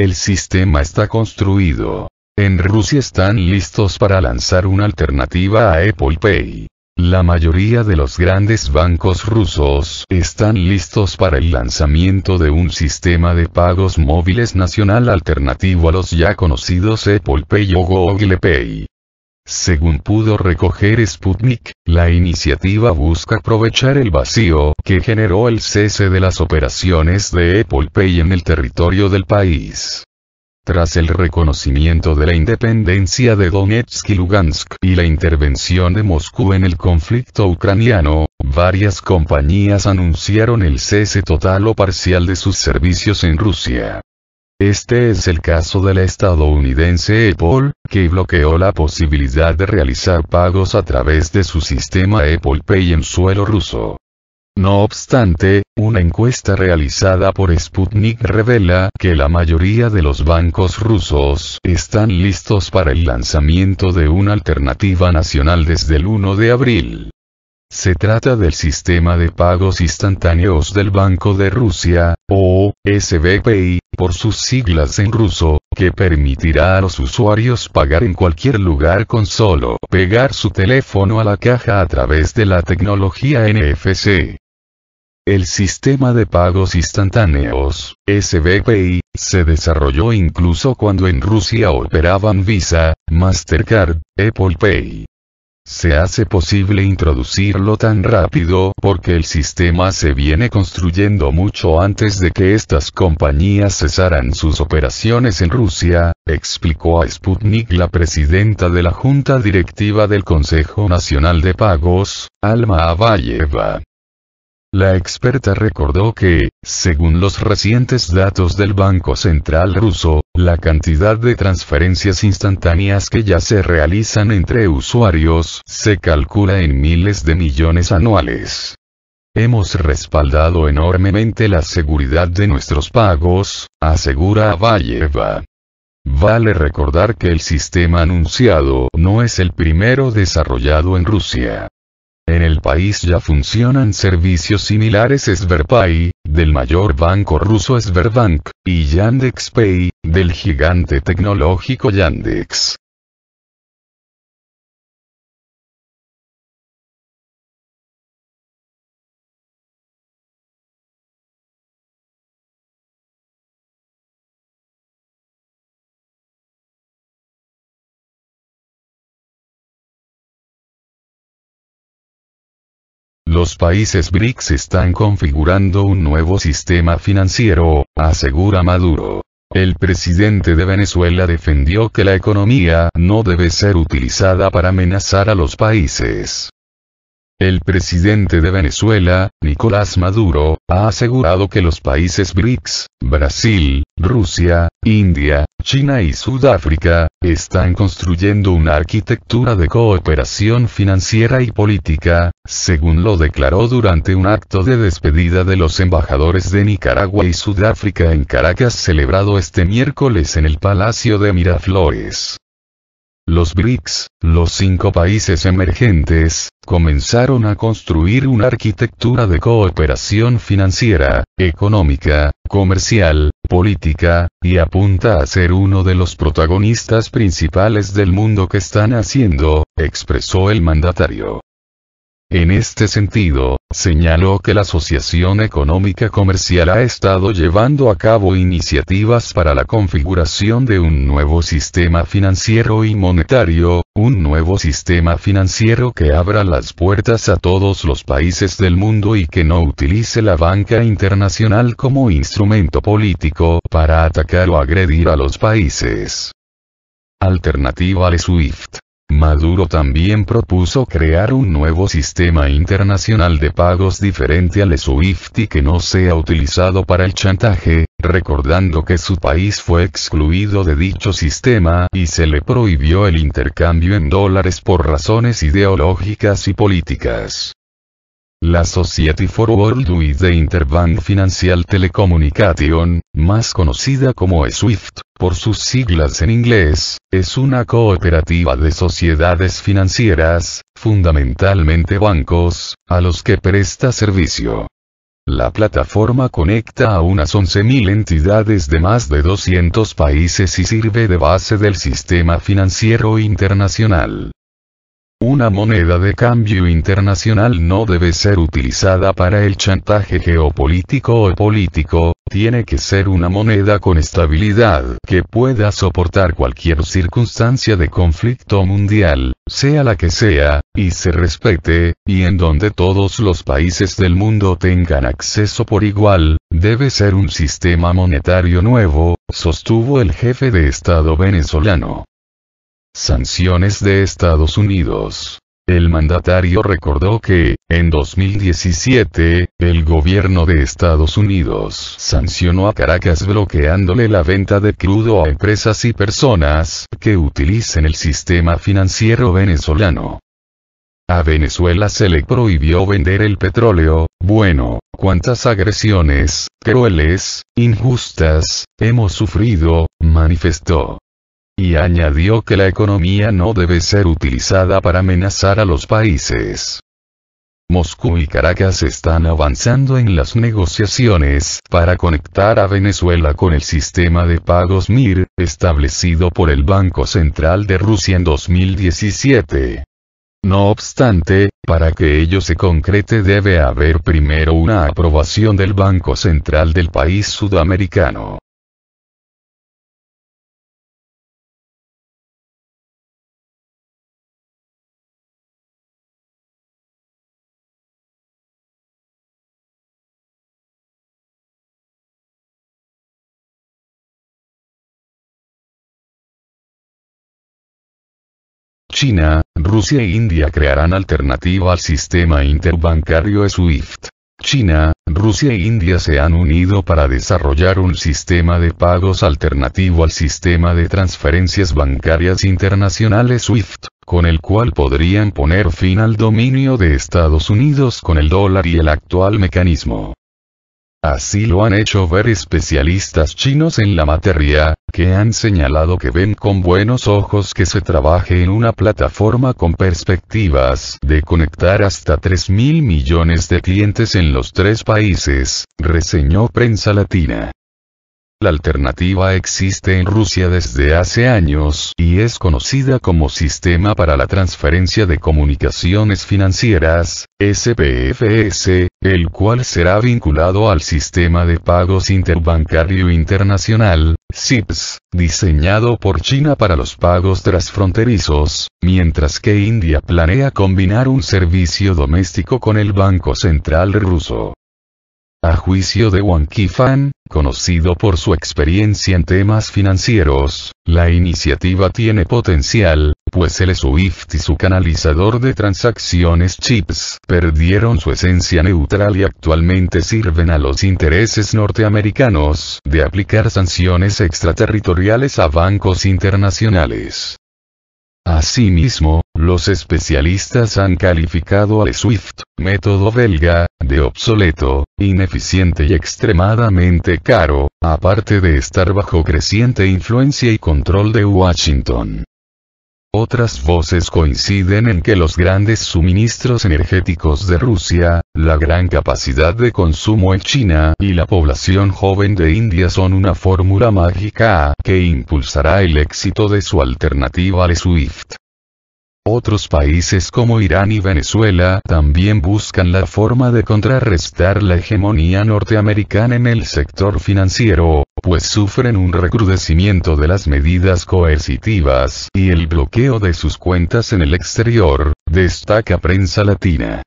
El sistema está construido. En Rusia están listos para lanzar una alternativa a Apple Pay. La mayoría de los grandes bancos rusos están listos para el lanzamiento de un sistema de pagos móviles nacional alternativo a los ya conocidos Apple Pay o Google Pay. Según pudo recoger Sputnik, la iniciativa busca aprovechar el vacío que generó el cese de las operaciones de Apple Pay en el territorio del país. Tras el reconocimiento de la independencia de Donetsk y Lugansk y la intervención de Moscú en el conflicto ucraniano, varias compañías anunciaron el cese total o parcial de sus servicios en Rusia. Este es el caso del estadounidense Apple, que bloqueó la posibilidad de realizar pagos a través de su sistema Apple Pay en suelo ruso. No obstante, una encuesta realizada por Sputnik revela que la mayoría de los bancos rusos están listos para el lanzamiento de una alternativa nacional desde el 1 de abril. Se trata del sistema de pagos instantáneos del Banco de Rusia, o SBPI, por sus siglas en ruso, que permitirá a los usuarios pagar en cualquier lugar con solo pegar su teléfono a la caja a través de la tecnología NFC. El sistema de pagos instantáneos, SBPI, se desarrolló incluso cuando en Rusia operaban Visa, Mastercard, Apple Pay, se hace posible introducirlo tan rápido porque el sistema se viene construyendo mucho antes de que estas compañías cesaran sus operaciones en Rusia, explicó a Sputnik la presidenta de la Junta Directiva del Consejo Nacional de Pagos, Alma Abayeva. La experta recordó que, según los recientes datos del Banco Central ruso, la cantidad de transferencias instantáneas que ya se realizan entre usuarios se calcula en miles de millones anuales. Hemos respaldado enormemente la seguridad de nuestros pagos, asegura Valleva. Vale recordar que el sistema anunciado no es el primero desarrollado en Rusia. En el país ya funcionan servicios similares Sverpay, del mayor banco ruso Sverbank, y Yandex Pay, del gigante tecnológico Yandex. Los países BRICS están configurando un nuevo sistema financiero, asegura Maduro. El presidente de Venezuela defendió que la economía no debe ser utilizada para amenazar a los países. El presidente de Venezuela, Nicolás Maduro, ha asegurado que los países BRICS, Brasil, Rusia, India, China y Sudáfrica, están construyendo una arquitectura de cooperación financiera y política, según lo declaró durante un acto de despedida de los embajadores de Nicaragua y Sudáfrica en Caracas celebrado este miércoles en el Palacio de Miraflores. Los BRICS, los cinco países emergentes, comenzaron a construir una arquitectura de cooperación financiera, económica, comercial, política, y apunta a ser uno de los protagonistas principales del mundo que están haciendo, expresó el mandatario. En este sentido, señaló que la Asociación Económica Comercial ha estado llevando a cabo iniciativas para la configuración de un nuevo sistema financiero y monetario, un nuevo sistema financiero que abra las puertas a todos los países del mundo y que no utilice la banca internacional como instrumento político para atacar o agredir a los países. Alternativa al SWIFT. Maduro también propuso crear un nuevo sistema internacional de pagos diferente al SWIFT y que no sea utilizado para el chantaje, recordando que su país fue excluido de dicho sistema y se le prohibió el intercambio en dólares por razones ideológicas y políticas. La Society for Worldwide Interbank Financial Telecommunication, más conocida como SWIFT, por sus siglas en inglés, es una cooperativa de sociedades financieras, fundamentalmente bancos, a los que presta servicio. La plataforma conecta a unas 11.000 entidades de más de 200 países y sirve de base del sistema financiero internacional. Una moneda de cambio internacional no debe ser utilizada para el chantaje geopolítico o político, tiene que ser una moneda con estabilidad que pueda soportar cualquier circunstancia de conflicto mundial, sea la que sea, y se respete, y en donde todos los países del mundo tengan acceso por igual, debe ser un sistema monetario nuevo, sostuvo el jefe de Estado venezolano. Sanciones de Estados Unidos. El mandatario recordó que, en 2017, el gobierno de Estados Unidos sancionó a Caracas bloqueándole la venta de crudo a empresas y personas que utilicen el sistema financiero venezolano. A Venezuela se le prohibió vender el petróleo, bueno, cuántas agresiones, crueles, injustas, hemos sufrido, manifestó y añadió que la economía no debe ser utilizada para amenazar a los países. Moscú y Caracas están avanzando en las negociaciones para conectar a Venezuela con el sistema de pagos MIR, establecido por el Banco Central de Rusia en 2017. No obstante, para que ello se concrete debe haber primero una aprobación del Banco Central del país sudamericano. China, Rusia e India crearán alternativa al sistema interbancario SWIFT. China, Rusia e India se han unido para desarrollar un sistema de pagos alternativo al sistema de transferencias bancarias internacionales SWIFT, con el cual podrían poner fin al dominio de Estados Unidos con el dólar y el actual mecanismo. Así lo han hecho ver especialistas chinos en la materia, que han señalado que ven con buenos ojos que se trabaje en una plataforma con perspectivas de conectar hasta 3 mil millones de clientes en los tres países, reseñó Prensa Latina. La alternativa existe en Rusia desde hace años y es conocida como Sistema para la Transferencia de Comunicaciones Financieras, SPFS, el cual será vinculado al Sistema de Pagos Interbancario Internacional, SIPS, diseñado por China para los pagos transfronterizos, mientras que India planea combinar un servicio doméstico con el Banco Central ruso. A juicio de Wang Kifan, conocido por su experiencia en temas financieros, la iniciativa tiene potencial, pues el SWIFT y su canalizador de transacciones chips perdieron su esencia neutral y actualmente sirven a los intereses norteamericanos de aplicar sanciones extraterritoriales a bancos internacionales. Asimismo, los especialistas han calificado al SWIFT, método belga, de obsoleto, ineficiente y extremadamente caro, aparte de estar bajo creciente influencia y control de Washington. Otras voces coinciden en que los grandes suministros energéticos de Rusia, la gran capacidad de consumo en China y la población joven de India son una fórmula mágica que impulsará el éxito de su alternativa al SWIFT. Otros países como Irán y Venezuela también buscan la forma de contrarrestar la hegemonía norteamericana en el sector financiero, pues sufren un recrudecimiento de las medidas coercitivas y el bloqueo de sus cuentas en el exterior, destaca Prensa Latina.